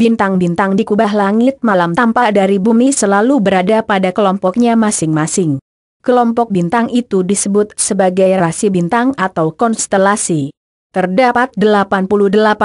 bintang-bintang di kubah langit malam tampak dari bumi selalu berada pada kelompoknya masing-masing. Kelompok bintang itu disebut sebagai rasi bintang atau konstelasi. Terdapat 88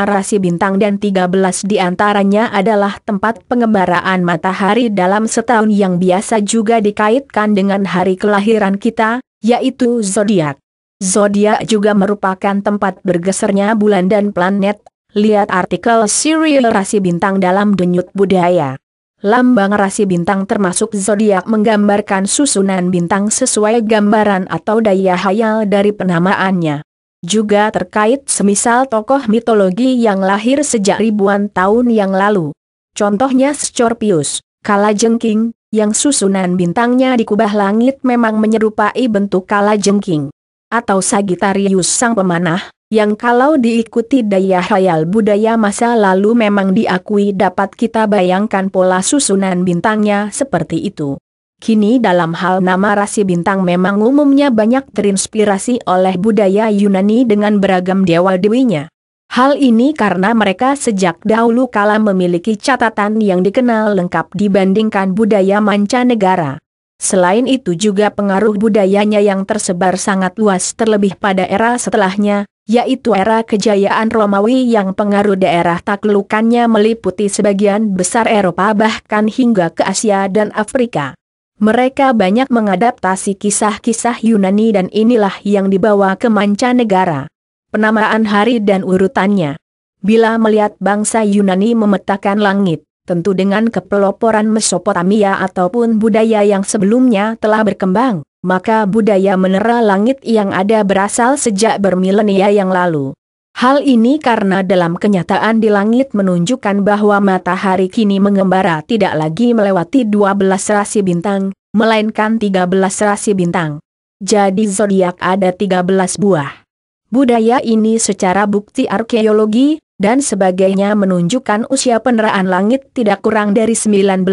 rasi bintang dan 13 di antaranya adalah tempat pengembaraan matahari dalam setahun yang biasa juga dikaitkan dengan hari kelahiran kita, yaitu zodiak. Zodiak juga merupakan tempat bergesernya bulan dan planet Lihat artikel serial rasi bintang dalam denyut budaya. Lambang rasi bintang termasuk zodiak menggambarkan susunan bintang sesuai gambaran atau daya hayal dari penamaannya. Juga terkait semisal tokoh mitologi yang lahir sejak ribuan tahun yang lalu. Contohnya Scorpius, Kalajengking, yang susunan bintangnya di kubah langit memang menyerupai bentuk Kalajengking. Atau Sagittarius sang pemanah, yang kalau diikuti daya hayal budaya masa lalu memang diakui dapat kita bayangkan pola susunan bintangnya seperti itu. Kini dalam hal nama rasi bintang memang umumnya banyak terinspirasi oleh budaya Yunani dengan beragam dewa dewinya. Hal ini karena mereka sejak dahulu kala memiliki catatan yang dikenal lengkap dibandingkan budaya mancanegara. Selain itu juga pengaruh budayanya yang tersebar sangat luas terlebih pada era setelahnya, yaitu era kejayaan Romawi yang pengaruh daerah taklukannya meliputi sebagian besar Eropa bahkan hingga ke Asia dan Afrika. Mereka banyak mengadaptasi kisah-kisah Yunani dan inilah yang dibawa ke mancanegara. Penamaan hari dan urutannya. Bila melihat bangsa Yunani memetakan langit, tentu dengan kepeloporan Mesopotamia ataupun budaya yang sebelumnya telah berkembang, maka budaya menera langit yang ada berasal sejak bermilenia yang lalu. Hal ini karena dalam kenyataan di langit menunjukkan bahwa matahari kini mengembara tidak lagi melewati 12 rasi bintang, melainkan 13 rasi bintang. Jadi zodiak ada 13 buah. Budaya ini secara bukti arkeologi dan sebagainya menunjukkan usia peneraan langit tidak kurang dari 19.000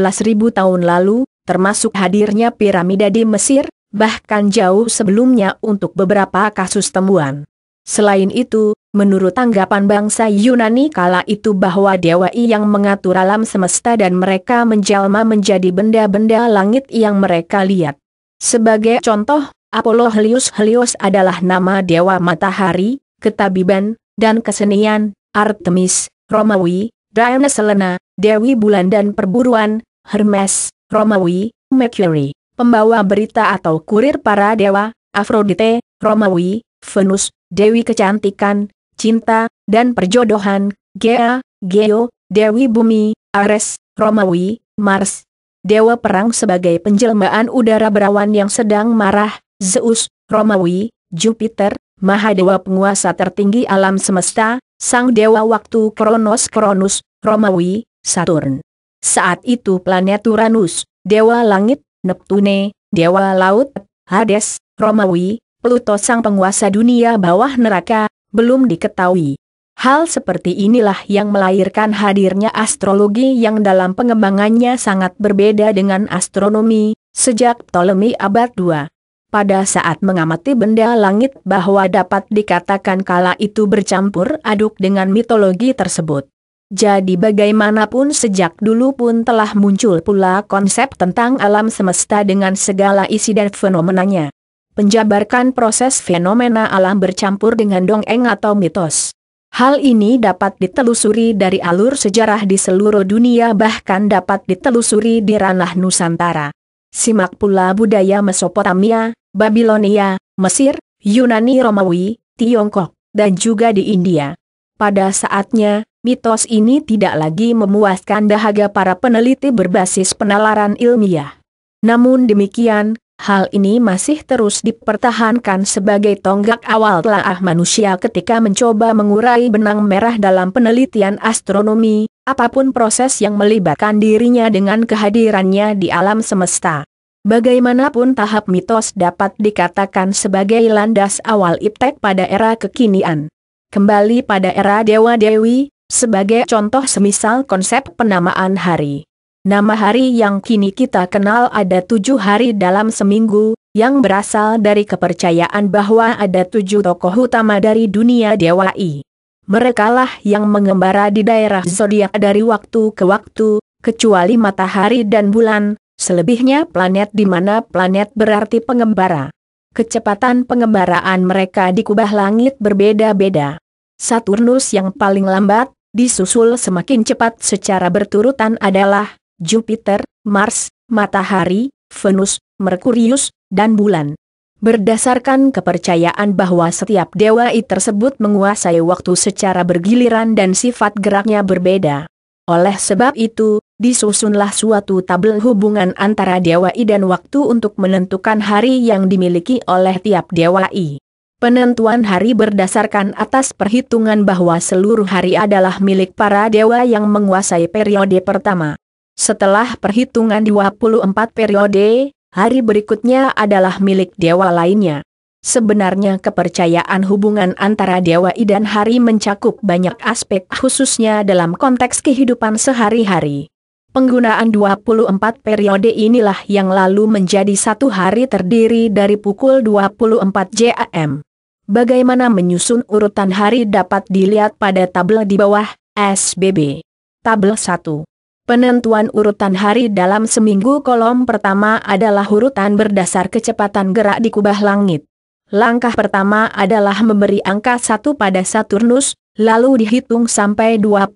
tahun lalu, termasuk hadirnya piramida di Mesir, bahkan jauh sebelumnya untuk beberapa kasus temuan. Selain itu, menurut tanggapan bangsa Yunani kala itu bahwa dewa yang mengatur alam semesta dan mereka menjelma menjadi benda-benda langit yang mereka lihat. Sebagai contoh, Apollo Helios Helios adalah nama dewa matahari, ketabiban, dan kesenian, Artemis, Romawi, Diana Selena, Dewi Bulan dan Perburuan, Hermes, Romawi, Mercury, pembawa berita atau kurir para dewa, Afrodite, Romawi, Venus, Dewi Kecantikan, Cinta, dan Perjodohan, Gea, Geo, Dewi Bumi, Ares, Romawi, Mars, Dewa Perang sebagai penjelmaan udara berawan yang sedang marah, Zeus, Romawi, Jupiter, Mahadewa penguasa tertinggi alam semesta, sang dewa waktu Kronos Kronus, Romawi, Saturn. Saat itu planet Uranus, dewa langit, Neptune, dewa laut, Hades, Romawi, Pluto sang penguasa dunia bawah neraka, belum diketahui. Hal seperti inilah yang melahirkan hadirnya astrologi yang dalam pengembangannya sangat berbeda dengan astronomi, sejak Ptolemy abad 2 pada saat mengamati benda langit bahwa dapat dikatakan kala itu bercampur aduk dengan mitologi tersebut. Jadi bagaimanapun sejak dulu pun telah muncul pula konsep tentang alam semesta dengan segala isi dan fenomenanya. Penjabarkan proses fenomena alam bercampur dengan dongeng atau mitos. Hal ini dapat ditelusuri dari alur sejarah di seluruh dunia bahkan dapat ditelusuri di ranah Nusantara. Simak pula budaya Mesopotamia, Babilonia, Mesir, Yunani Romawi, Tiongkok, dan juga di India. Pada saatnya, mitos ini tidak lagi memuaskan dahaga para peneliti berbasis penalaran ilmiah. Namun demikian, hal ini masih terus dipertahankan sebagai tonggak awal telah manusia ketika mencoba mengurai benang merah dalam penelitian astronomi, apapun proses yang melibatkan dirinya dengan kehadirannya di alam semesta. Bagaimanapun tahap mitos dapat dikatakan sebagai landas awal iptek pada era kekinian. Kembali pada era Dewa-Dewi, sebagai contoh semisal konsep penamaan hari. Nama hari yang kini kita kenal ada tujuh hari dalam seminggu, yang berasal dari kepercayaan bahwa ada tujuh tokoh utama dari dunia dewa I. Merekalah yang mengembara di daerah zodiak dari waktu ke waktu, kecuali matahari dan bulan, selebihnya planet di mana planet berarti pengembara. Kecepatan pengembaraan mereka di kubah langit berbeda-beda. Saturnus yang paling lambat, disusul semakin cepat secara berturutan adalah Jupiter, Mars, Matahari, Venus, Merkurius, dan Bulan. Berdasarkan kepercayaan bahwa setiap dewa itu tersebut menguasai waktu secara bergiliran dan sifat geraknya berbeda. Oleh sebab itu, disusunlah suatu tabel hubungan antara dewa I dan waktu untuk menentukan hari yang dimiliki oleh tiap dewa I. Penentuan hari berdasarkan atas perhitungan bahwa seluruh hari adalah milik para dewa yang menguasai periode pertama. Setelah perhitungan 24 periode, hari berikutnya adalah milik dewa lainnya. Sebenarnya kepercayaan hubungan antara Dewa I dan Hari mencakup banyak aspek khususnya dalam konteks kehidupan sehari-hari. Penggunaan 24 periode inilah yang lalu menjadi satu hari terdiri dari pukul 24 JAM. Bagaimana menyusun urutan hari dapat dilihat pada tabel di bawah, SBB. Tabel 1. Penentuan urutan hari dalam seminggu kolom pertama adalah urutan berdasar kecepatan gerak di kubah langit. Langkah pertama adalah memberi angka 1 pada Saturnus, lalu dihitung sampai 24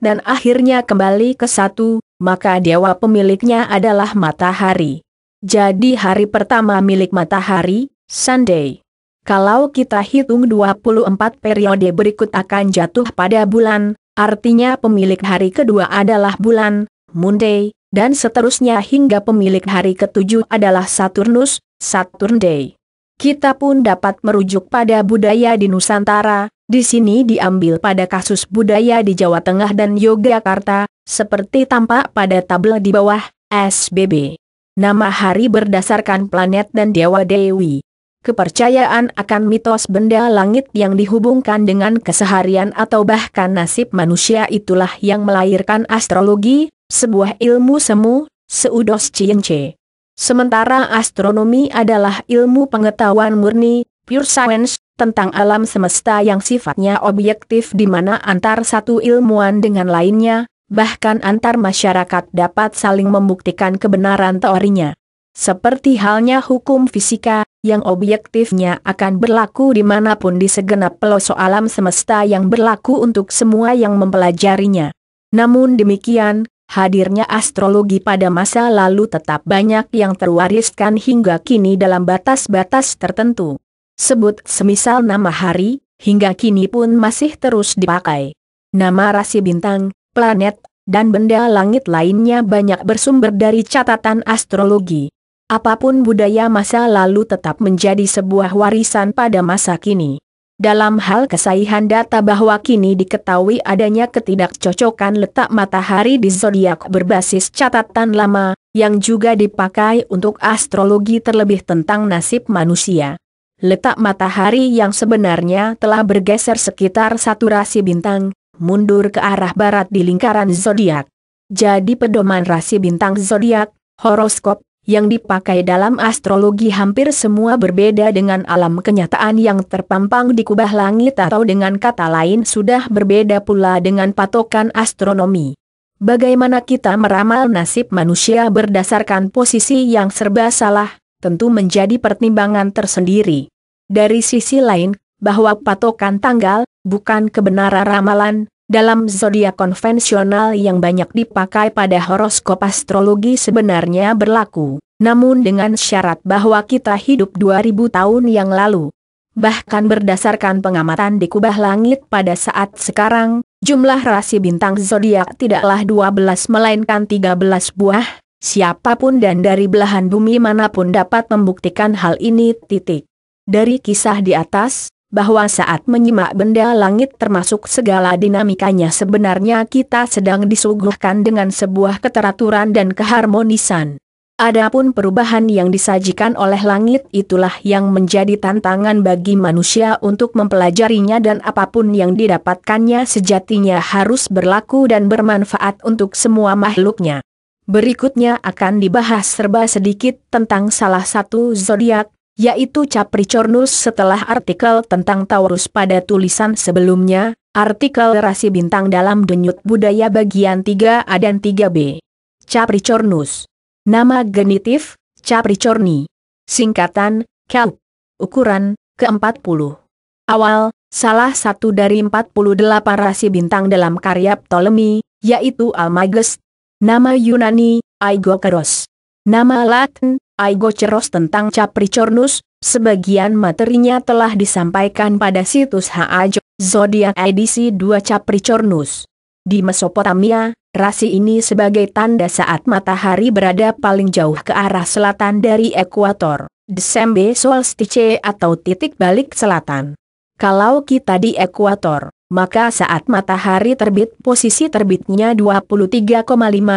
dan akhirnya kembali ke 1, maka dewa pemiliknya adalah matahari. Jadi hari pertama milik matahari, Sunday. Kalau kita hitung 24 periode berikut akan jatuh pada bulan, Artinya pemilik hari kedua adalah bulan, Monday, dan seterusnya hingga pemilik hari ketujuh adalah Saturnus, Saturn Day. Kita pun dapat merujuk pada budaya di Nusantara, di sini diambil pada kasus budaya di Jawa Tengah dan Yogyakarta, seperti tampak pada tabel di bawah, SBB. Nama hari berdasarkan planet dan dewa-dewi kepercayaan akan mitos benda langit yang dihubungkan dengan keseharian atau bahkan nasib manusia itulah yang melahirkan astrologi, sebuah ilmu semu, seudos cience. Sementara astronomi adalah ilmu pengetahuan murni, pure science, tentang alam semesta yang sifatnya objektif di mana antar satu ilmuwan dengan lainnya, bahkan antar masyarakat dapat saling membuktikan kebenaran teorinya. Seperti halnya hukum fisika, yang objektifnya akan berlaku dimanapun di segenap pelosok alam semesta yang berlaku untuk semua yang mempelajarinya. Namun demikian, hadirnya astrologi pada masa lalu tetap banyak yang terwariskan hingga kini dalam batas-batas tertentu. Sebut semisal nama hari, hingga kini pun masih terus dipakai. Nama rasi bintang, planet, dan benda langit lainnya banyak bersumber dari catatan astrologi. Apapun budaya masa lalu tetap menjadi sebuah warisan pada masa kini. Dalam hal kesaihan data bahwa kini diketahui adanya ketidakcocokan letak matahari di zodiak berbasis catatan lama, yang juga dipakai untuk astrologi terlebih tentang nasib manusia. Letak matahari yang sebenarnya telah bergeser sekitar satu rasi bintang, mundur ke arah barat di lingkaran zodiak. Jadi pedoman rasi bintang zodiak, horoskop, yang dipakai dalam astrologi hampir semua berbeda dengan alam kenyataan yang terpampang di kubah langit atau dengan kata lain sudah berbeda pula dengan patokan astronomi. Bagaimana kita meramal nasib manusia berdasarkan posisi yang serba salah, tentu menjadi pertimbangan tersendiri. Dari sisi lain, bahwa patokan tanggal, bukan kebenaran ramalan, dalam zodiak konvensional yang banyak dipakai pada horoskop astrologi sebenarnya berlaku, namun dengan syarat bahwa kita hidup 2000 tahun yang lalu. Bahkan berdasarkan pengamatan di kubah langit pada saat sekarang, jumlah rasi bintang zodiak tidaklah 12 melainkan 13 buah, siapapun dan dari belahan bumi manapun dapat membuktikan hal ini. Titik. Dari kisah di atas, bahwa saat menyimak benda langit termasuk segala dinamikanya sebenarnya kita sedang disuguhkan dengan sebuah keteraturan dan keharmonisan. Adapun perubahan yang disajikan oleh langit itulah yang menjadi tantangan bagi manusia untuk mempelajarinya dan apapun yang didapatkannya sejatinya harus berlaku dan bermanfaat untuk semua makhluknya. Berikutnya akan dibahas serba sedikit tentang salah satu zodiak, yaitu Capricornus setelah artikel tentang Taurus pada tulisan sebelumnya, artikel rasi bintang dalam denyut budaya bagian 3A dan 3B. Capricornus. Nama genitif, Capricorni. Singkatan, Kelp. Ukuran, ke-40. Awal, salah satu dari 48 rasi bintang dalam karya Ptolemy, yaitu Almagest Nama Yunani, Aigokeros. Nama Latin, Aigo Ceros tentang Capricornus, sebagian materinya telah disampaikan pada situs Haajo, Zodiac edisi 2 Capricornus. Di Mesopotamia, rasi ini sebagai tanda saat matahari berada paling jauh ke arah selatan dari ekuator, Desember solstice atau titik balik selatan. Kalau kita di ekuator, maka saat matahari terbit posisi terbitnya 23,5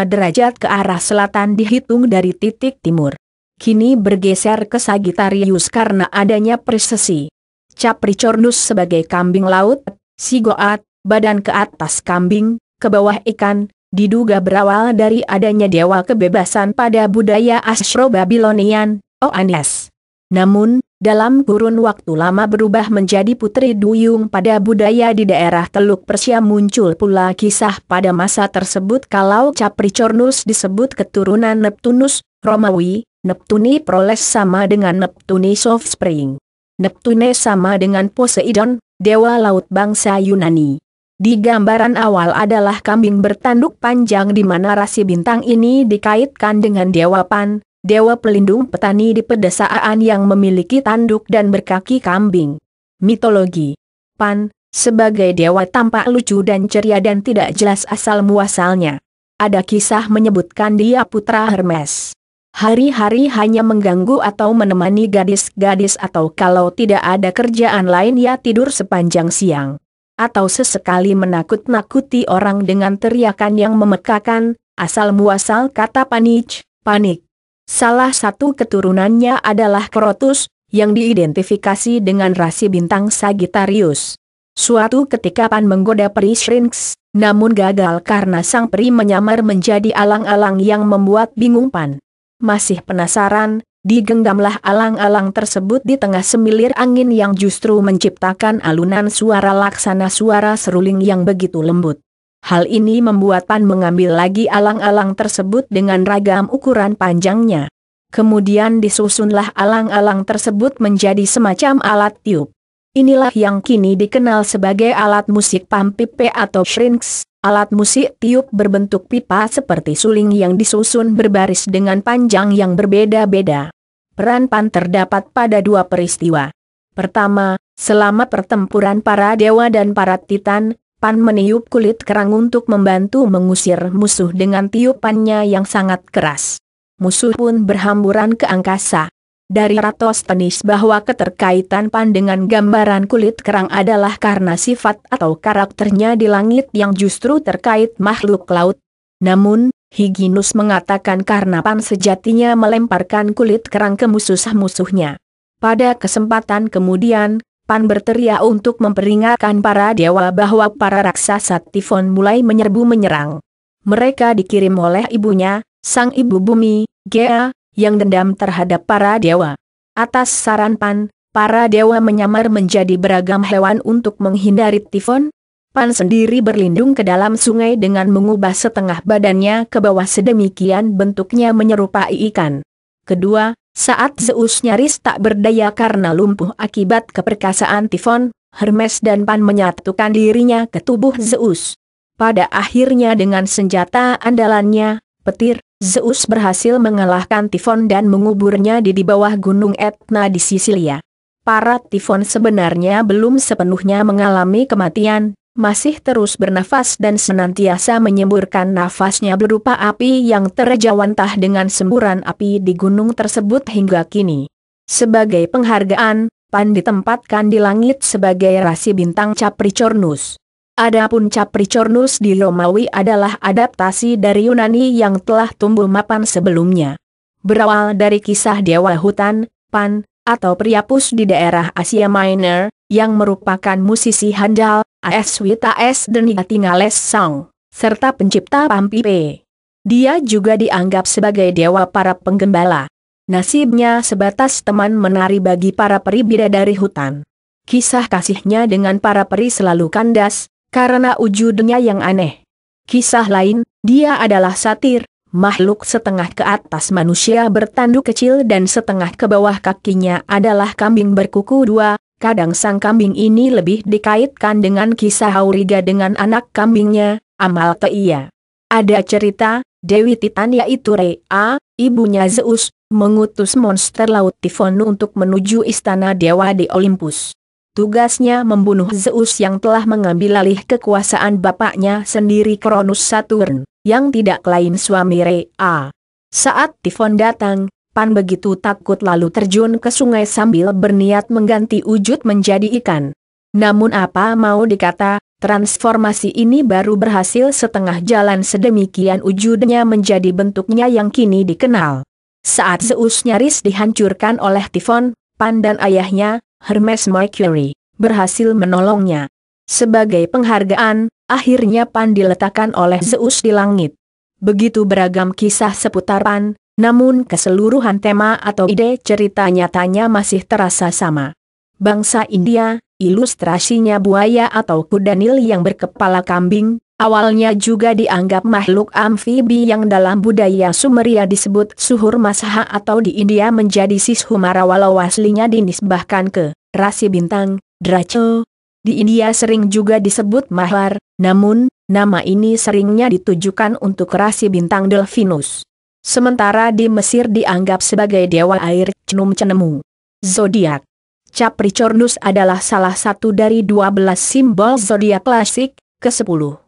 derajat ke arah selatan dihitung dari titik timur kini bergeser ke Sagittarius karena adanya presesi. Capricornus sebagai kambing laut, Sigoat, badan ke atas kambing, ke bawah ikan, diduga berawal dari adanya dewa kebebasan pada budaya Astro-Babylonian, Oanes. Namun, dalam kurun waktu lama berubah menjadi putri duyung pada budaya di daerah Teluk Persia muncul pula kisah pada masa tersebut kalau Capricornus disebut keturunan Neptunus, Romawi, Neptuni Proles sama dengan Neptuni Soft Spring. Neptune sama dengan Poseidon, dewa laut bangsa Yunani. Di gambaran awal adalah kambing bertanduk panjang di mana rasi bintang ini dikaitkan dengan dewa Pan, dewa pelindung petani di pedesaan yang memiliki tanduk dan berkaki kambing. Mitologi Pan, sebagai dewa tampak lucu dan ceria dan tidak jelas asal-muasalnya. Ada kisah menyebutkan dia putra Hermes hari-hari hanya mengganggu atau menemani gadis-gadis atau kalau tidak ada kerjaan lain ya tidur sepanjang siang. Atau sesekali menakut-nakuti orang dengan teriakan yang memekakan, asal-muasal kata panik, panik. Salah satu keturunannya adalah Krotus, yang diidentifikasi dengan rasi bintang Sagittarius. Suatu ketika Pan menggoda Peri Shrinks, namun gagal karena sang peri menyamar menjadi alang-alang yang membuat bingung Pan. Masih penasaran, digenggamlah alang-alang tersebut di tengah semilir angin yang justru menciptakan alunan suara laksana suara seruling yang begitu lembut. Hal ini membuat Pan mengambil lagi alang-alang tersebut dengan ragam ukuran panjangnya. Kemudian disusunlah alang-alang tersebut menjadi semacam alat tiup. Inilah yang kini dikenal sebagai alat musik pampipe atau shrinks. Alat musik tiup berbentuk pipa seperti suling yang disusun berbaris dengan panjang yang berbeda-beda. Peran Pan terdapat pada dua peristiwa. Pertama, selama pertempuran para dewa dan para titan, Pan meniup kulit kerang untuk membantu mengusir musuh dengan tiupannya yang sangat keras. Musuh pun berhamburan ke angkasa dari Ratos Tenis bahwa keterkaitan Pan dengan gambaran kulit kerang adalah karena sifat atau karakternya di langit yang justru terkait makhluk laut. Namun, Higinus mengatakan karena Pan sejatinya melemparkan kulit kerang ke musuh-musuhnya. Pada kesempatan kemudian, Pan berteriak untuk memperingatkan para dewa bahwa para raksasa Tifon mulai menyerbu menyerang. Mereka dikirim oleh ibunya, sang ibu bumi, Gea, yang dendam terhadap para dewa. Atas saran Pan, para dewa menyamar menjadi beragam hewan untuk menghindari tifon. Pan sendiri berlindung ke dalam sungai dengan mengubah setengah badannya ke bawah sedemikian bentuknya menyerupai ikan. Kedua, saat Zeus nyaris tak berdaya karena lumpuh akibat keperkasaan tifon, Hermes dan Pan menyatukan dirinya ke tubuh Zeus. Pada akhirnya dengan senjata andalannya, petir, Zeus berhasil mengalahkan Tifon dan menguburnya di di bawah Gunung Etna di Sisilia. Para Tifon sebenarnya belum sepenuhnya mengalami kematian, masih terus bernafas dan senantiasa menyemburkan nafasnya berupa api yang terjawantah dengan semburan api di gunung tersebut hingga kini. Sebagai penghargaan, Pan ditempatkan di langit sebagai rasi bintang Capricornus. Adapun Capricornus di Romawi adalah adaptasi dari Yunani yang telah tumbuh mapan sebelumnya. Berawal dari kisah dewa hutan, Pan, atau Priapus di daerah Asia Minor, yang merupakan musisi handal, A.S. Wita S. Denia Tingales Song, serta pencipta Pampipe. Dia juga dianggap sebagai dewa para penggembala. Nasibnya sebatas teman menari bagi para peri bidadari hutan. Kisah kasihnya dengan para peri selalu kandas, karena wujudnya yang aneh. Kisah lain, dia adalah satir, makhluk setengah ke atas manusia bertanduk kecil dan setengah ke bawah kakinya adalah kambing berkuku dua, kadang sang kambing ini lebih dikaitkan dengan kisah Auriga dengan anak kambingnya, Amal Teia. Ada cerita, Dewi Titan yaitu Rea, ibunya Zeus, mengutus monster laut Tifon untuk menuju istana dewa di Olympus. Tugasnya membunuh Zeus yang telah mengambil alih kekuasaan bapaknya sendiri Kronus Saturn, yang tidak lain suami Rea. Saat Tifon datang, Pan begitu takut lalu terjun ke sungai sambil berniat mengganti wujud menjadi ikan. Namun apa mau dikata, transformasi ini baru berhasil setengah jalan sedemikian wujudnya menjadi bentuknya yang kini dikenal. Saat Zeus nyaris dihancurkan oleh Tifon, Pan dan ayahnya, Hermes Mercury, berhasil menolongnya. Sebagai penghargaan, akhirnya Pan diletakkan oleh Zeus di langit. Begitu beragam kisah seputar Pan, namun keseluruhan tema atau ide cerita nyatanya masih terasa sama. Bangsa India, ilustrasinya buaya atau kuda nil yang berkepala kambing, Awalnya juga dianggap makhluk amfibi yang dalam budaya Sumeria disebut suhur masaha atau di India menjadi sishumara walau aslinya dinisbahkan ke rasi bintang, draco. Di India sering juga disebut mahar, namun, nama ini seringnya ditujukan untuk rasi bintang Delphinus. Sementara di Mesir dianggap sebagai dewa air Cnum Cenemu. Zodiak Capricornus adalah salah satu dari 12 simbol zodiak klasik, ke-10.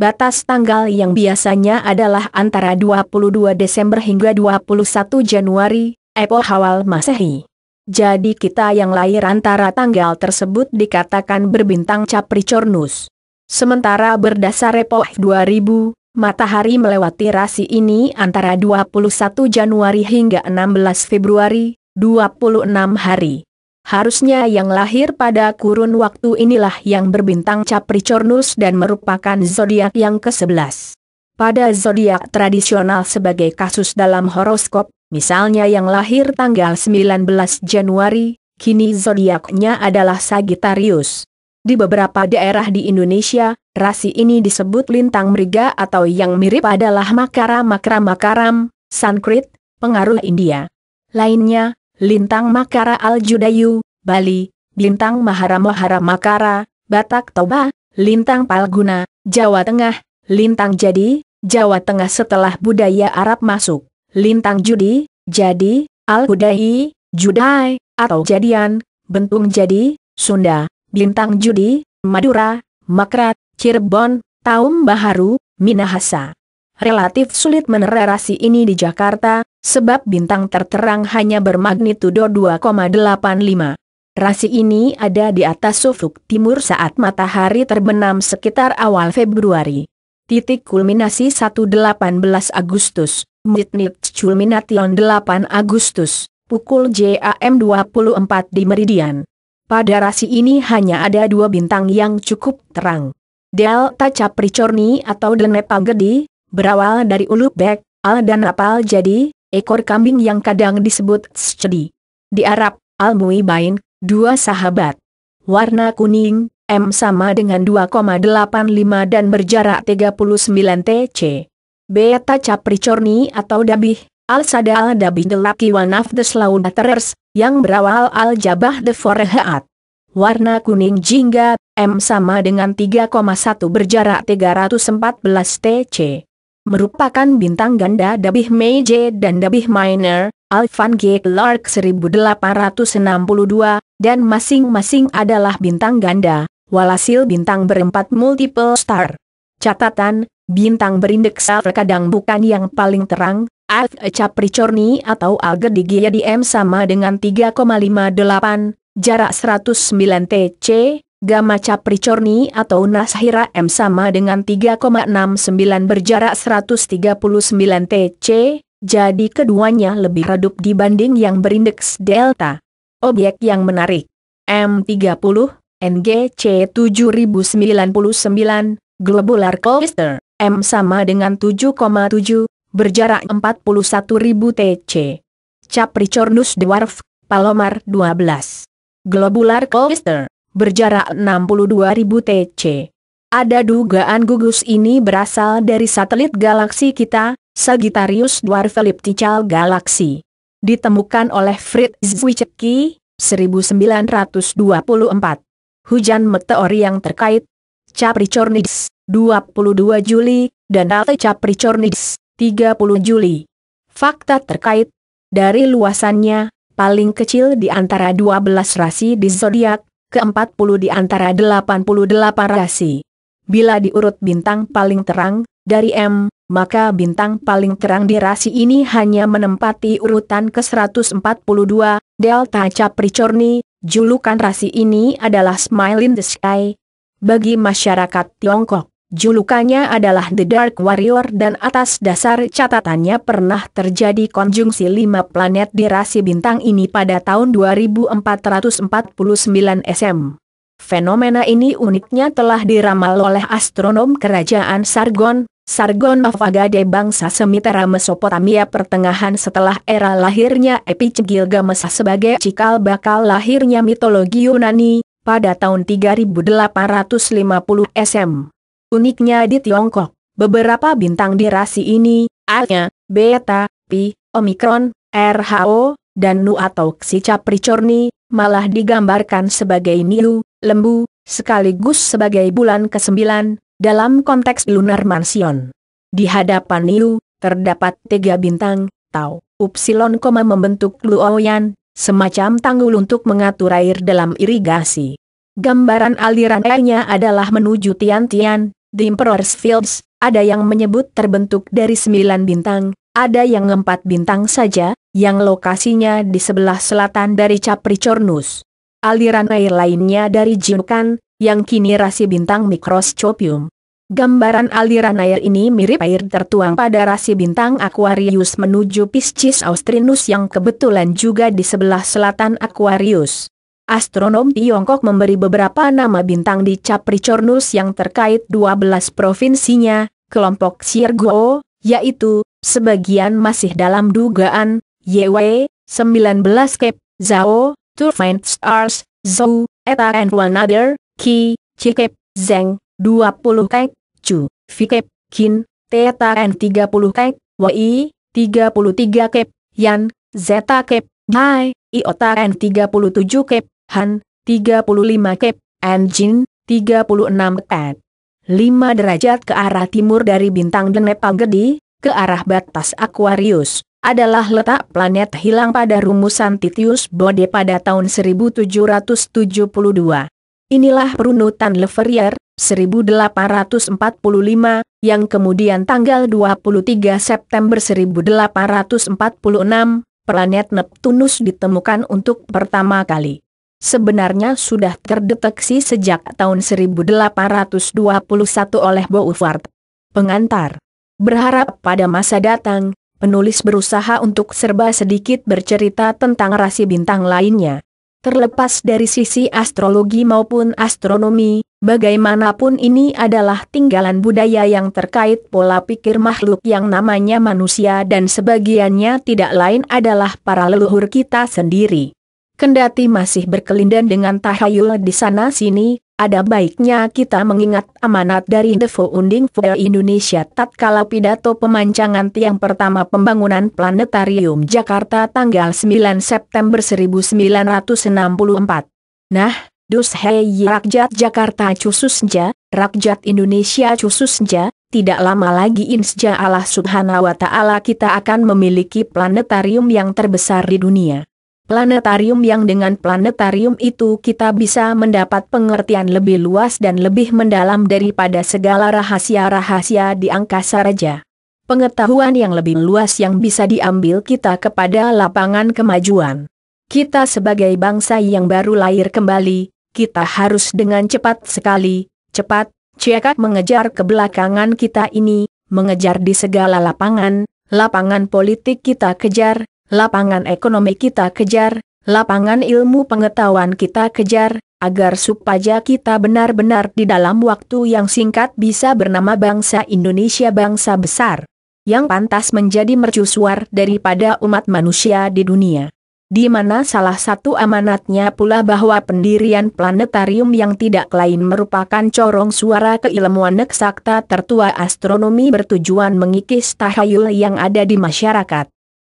Batas tanggal yang biasanya adalah antara 22 Desember hingga 21 Januari, epoch awal Masehi. Jadi kita yang lahir antara tanggal tersebut dikatakan berbintang Capricornus. Sementara berdasar epoch 2000, matahari melewati rasi ini antara 21 Januari hingga 16 Februari, 26 hari. Harusnya yang lahir pada kurun waktu inilah yang berbintang Capricornus dan merupakan zodiak yang ke-11. Pada zodiak tradisional sebagai kasus dalam horoskop, misalnya yang lahir tanggal 19 Januari, kini zodiaknya adalah Sagittarius. Di beberapa daerah di Indonesia, rasi ini disebut lintang meriga atau yang mirip adalah Makara Makara, Makaram, Sanskrit, pengaruh India. Lainnya, Lintang Makara Al-Judayu, Bali, Lintang Mahara Mahara Makara, Batak Toba, Lintang Palguna, Jawa Tengah, Lintang Jadi, Jawa Tengah setelah budaya Arab masuk, Lintang Judi, Jadi, Al-Hudai, Judai, atau Jadian, Bentung Jadi, Sunda, Lintang Judi, Madura, Makrat, Cirebon, Taum Baharu, Minahasa. Relatif sulit menerasi ini di Jakarta, Sebab bintang terterang hanya bermagnitudo 2,85. Rasi ini ada di atas ufuk timur saat matahari terbenam sekitar awal Februari. Titik kulminasi 18 Agustus, Midnight Culmination 8 Agustus, pukul JAM 24 di Meridian. Pada rasi ini hanya ada dua bintang yang cukup terang. Delta Capricorni atau Nepal Gedi, berawal dari Ulubek, Al dan Apal jadi, ekor kambing yang kadang disebut scedi. Di Arab, Al-Muibain, dua sahabat. Warna kuning, M sama dengan 2,85 dan berjarak 39 TC. Beta Capricorni atau Dabih, Al-Sada Al-Dabih The Lucky One of the Slaughterers, yang berawal Al-Jabah The Forehead. Warna kuning jingga, M sama dengan 3,1 berjarak 314 TC merupakan bintang ganda Dabih Meiji dan Dabih Minor, Alvan G. Clark 1862, dan masing-masing adalah bintang ganda, walhasil bintang berempat multiple star. Catatan, bintang berindeks terkadang bukan yang paling terang, Alf Capricorni atau Alger di GDM sama dengan 3,58, jarak 109 TC, Gamma Capricorni atau Nashira M sama dengan 3,69 berjarak 139 TC, jadi keduanya lebih redup dibanding yang berindeks delta. Objek yang menarik M30, NGC 7099, Globular Coaster, M sama dengan 7,7, berjarak 41.000 TC. Capricornus Dwarf, Palomar 12. Globular Coaster berjarak 62.000 TC. Ada dugaan gugus ini berasal dari satelit galaksi kita, Sagittarius Dwarf Elliptical Galaxy. Ditemukan oleh Fritz Zwicky, 1924. Hujan meteor yang terkait Capricornis 22 Juli, dan Alte Capricornis 30 Juli. Fakta terkait, dari luasannya, paling kecil di antara 12 rasi di zodiak, ke-40 di antara 88 rasi. Bila diurut bintang paling terang, dari M, maka bintang paling terang di rasi ini hanya menempati urutan ke-142, Delta Capricorni, julukan rasi ini adalah Smile in the Sky. Bagi masyarakat Tiongkok, Julukannya adalah The Dark Warrior dan atas dasar catatannya pernah terjadi konjungsi lima planet di rasi bintang ini pada tahun 2449 SM. Fenomena ini uniknya telah diramal oleh astronom kerajaan Sargon, Sargon of Agade bangsa Semitera Mesopotamia pertengahan setelah era lahirnya Epic Gilgamesh sebagai cikal bakal lahirnya mitologi Yunani, pada tahun 3850 SM. Uniknya di Tiongkok, beberapa bintang di rasi ini, a Beta, Pi, Omikron, RHO, dan Nu atau Xi Capricorni, malah digambarkan sebagai Niu, lembu, sekaligus sebagai bulan ke-9, dalam konteks lunar mansion. Di hadapan Niu, terdapat tiga bintang, Tau, Upsilon, membentuk Luoyan, semacam tanggul untuk mengatur air dalam irigasi. Gambaran aliran airnya adalah menuju Tian-Tian, The Emperor's Fields, ada yang menyebut terbentuk dari sembilan bintang, ada yang empat bintang saja, yang lokasinya di sebelah selatan dari Capricornus. Aliran air lainnya dari Junukan, yang kini rasi bintang Microscopium. Gambaran aliran air ini mirip air tertuang pada rasi bintang Aquarius menuju Piscis Austrinus yang kebetulan juga di sebelah selatan Aquarius astronom Tiongkok memberi beberapa nama bintang di Capricornus yang terkait 12 provinsinya, kelompok Sirgo, yaitu, sebagian masih dalam dugaan, YW, 19 Kep, Zhao, To Find Stars, Zhou, Eta and One Other, Qi, Cikep, Zeng, 20 Kek, Chu, Fikep, Kin, Teta and 30 Kek, Wai, 33 Kep, Yan, Zeta Kep, Hai, Iota and 37 Kep, Han, 35 Kep, Anjin, 36 Ed. 5 derajat ke arah timur dari bintang Deneb Gedi, ke arah batas Aquarius, adalah letak planet hilang pada rumusan Titius Bode pada tahun 1772. Inilah perunutan Leverrier, 1845, yang kemudian tanggal 23 September 1846, planet Neptunus ditemukan untuk pertama kali sebenarnya sudah terdeteksi sejak tahun 1821 oleh Beaufort. Pengantar berharap pada masa datang, penulis berusaha untuk serba sedikit bercerita tentang rasi bintang lainnya. Terlepas dari sisi astrologi maupun astronomi, bagaimanapun ini adalah tinggalan budaya yang terkait pola pikir makhluk yang namanya manusia dan sebagiannya tidak lain adalah para leluhur kita sendiri. Kendati masih berkelindan dengan tahayul di sana-sini, ada baiknya kita mengingat amanat dari The Founding for Indonesia tatkala pidato pemancangan tiang pertama pembangunan planetarium Jakarta tanggal 9 September 1964. Nah, dus hei rakyat Jakarta khususnya, rakyat Indonesia khususnya, tidak lama lagi insya Allah subhanahu wa ta'ala kita akan memiliki planetarium yang terbesar di dunia planetarium yang dengan planetarium itu kita bisa mendapat pengertian lebih luas dan lebih mendalam daripada segala rahasia-rahasia di angkasa raja. Pengetahuan yang lebih luas yang bisa diambil kita kepada lapangan kemajuan. Kita sebagai bangsa yang baru lahir kembali, kita harus dengan cepat sekali, cepat, cekat mengejar kebelakangan kita ini, mengejar di segala lapangan, lapangan politik kita kejar, lapangan ekonomi kita kejar, lapangan ilmu pengetahuan kita kejar, agar supaya kita benar-benar di dalam waktu yang singkat bisa bernama bangsa Indonesia bangsa besar, yang pantas menjadi mercusuar daripada umat manusia di dunia. Di mana salah satu amanatnya pula bahwa pendirian planetarium yang tidak lain merupakan corong suara keilmuan eksakta tertua astronomi bertujuan mengikis tahayul yang ada di masyarakat.